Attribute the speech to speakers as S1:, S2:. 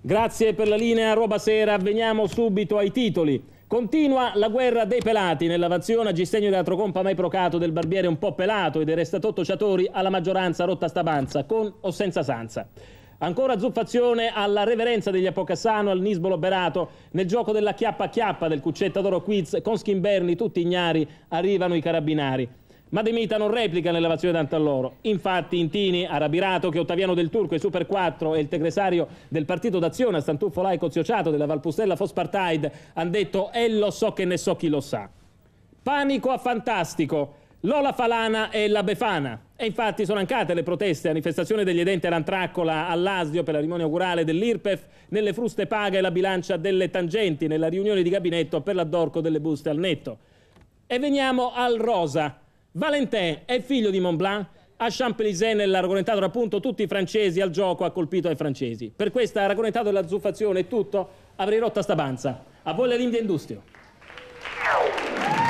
S1: Grazie per la linea Roba Sera, veniamo subito ai titoli. Continua la guerra dei pelati nell'avazione a Gistegno della Trocompa mai procato del barbiere un po' pelato e del restatotto Ciatori alla maggioranza rotta stabanza, con o senza sanza. Ancora zuffazione alla reverenza degli Apocassano al Nisbolo Berato nel gioco della chiappa chiappa del Cuccetta d'Oro Quiz con Schimberni tutti ignari arrivano i carabinari. Ma De Mita non replica nell'evazione d'Antalloro. Infatti Intini ha rapirato che Ottaviano del Turco e Super 4 e il tegresario del partito d'azione a Stantufo Laico Ziociato della Valpustella Fospartide hanno detto e eh, lo so che ne so chi lo sa. Panico a fantastico. Lola Falana e la Befana. E infatti sono ancate le proteste, manifestazione degli edenti all'Antraccola, all'Asio per la rimonia augurale dell'IRPEF, nelle fruste paga e la bilancia delle tangenti, nella riunione di gabinetto per l'addorco delle buste al netto. E veniamo al Rosa. Valentin è figlio di Montblanc? A Champs-Élysées nella raccontato appunto tutti i francesi al gioco ha colpito ai francesi. Per questa raccontato della zuffazione e tutto avrei rotta sta panza. A voi la Rinvia Industria.